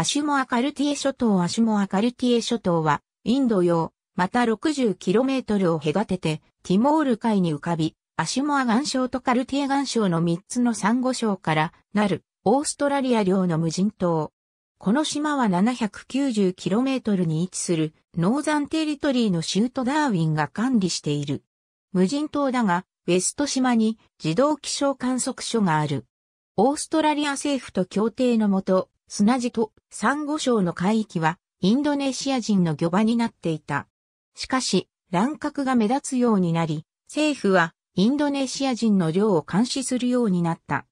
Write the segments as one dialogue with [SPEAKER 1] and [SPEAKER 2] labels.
[SPEAKER 1] アシュモアカルティエ諸島アシュモアカルティエ諸島は、インド洋、また 60km を隔てて、ティモール海に浮かび、アシュモア岩礁とカルティエ岩礁の3つの珊瑚礁からなる、オーストラリア領の無人島。この島は 790km に位置する、ノーザンテリトリーの州トダーウィンが管理している。無人島だが、ウェスト島に自動気象観測所がある。オーストラリア政府と協定のもと、砂地とサンゴ礁の海域はインドネシア人の漁場になっていた。しかし、乱獲が目立つようになり、政府はインドネシア人の漁を監視するようになった。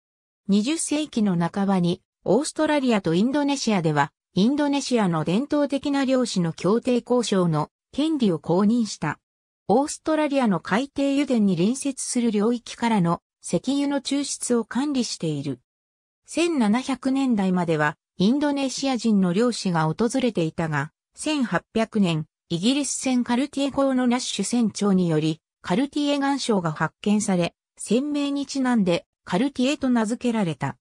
[SPEAKER 1] 20世紀の半ばに、オーストラリアとインドネシアでは、インドネシアの伝統的な漁師の協定交渉の権利を公認した。オーストラリアの海底油田に隣接する領域からの石油の抽出を管理している。1700年代まではインドネシア人の漁師が訪れていたが、1800年、イギリス船カルティエ号のナッシュ船長により、カルティエ岩礁が発見され、船名にちなんでカルティエと名付けられた。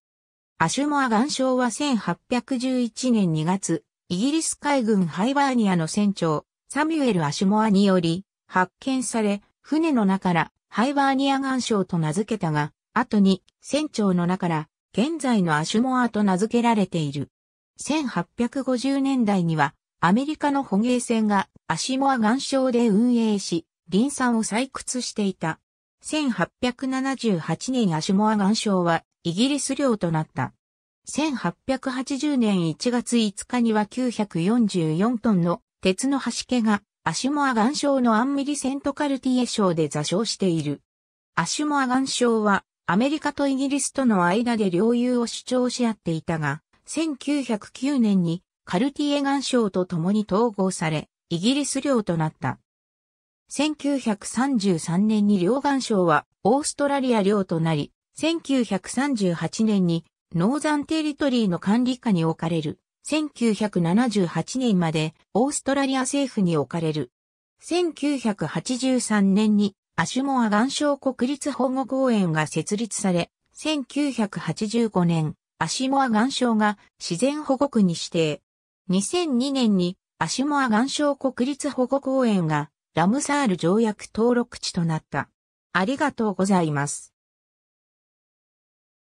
[SPEAKER 1] アシュモア岩礁は1811年2月、イギリス海軍ハイバーニアの船長、サミュエル・アシュモアにより、発見され、船の中からハイバーニア岩礁と名付けたが、後に船長の中から現在のアシュモアと名付けられている。1850年代には、アメリカの捕鯨船がアシモア岩礁で運営し、林産を採掘していた。1878年アシュモア岩礁はイギリス領となった。1880年1月5日には944トンの鉄の橋家がアシュモア岩礁のアンミリセントカルティエ礁で座礁している。アシュモア岩礁はアメリカとイギリスとの間で領有を主張し合っていたが、1909年にカルティエ岩礁と共に統合され、イギリス領となった。1933年に両岩礁はオーストラリア領となり、1938年にノーザンテリトリーの管理下に置かれる。1978年までオーストラリア政府に置かれる。1983年にアシュモア岩礁国立保護公園が設立され、1985年、アシュモア岩礁が自然保護区に指定。2002年にアシュモア岩礁国立保護公園がラムサール条約登録地となった。ありがとうございます。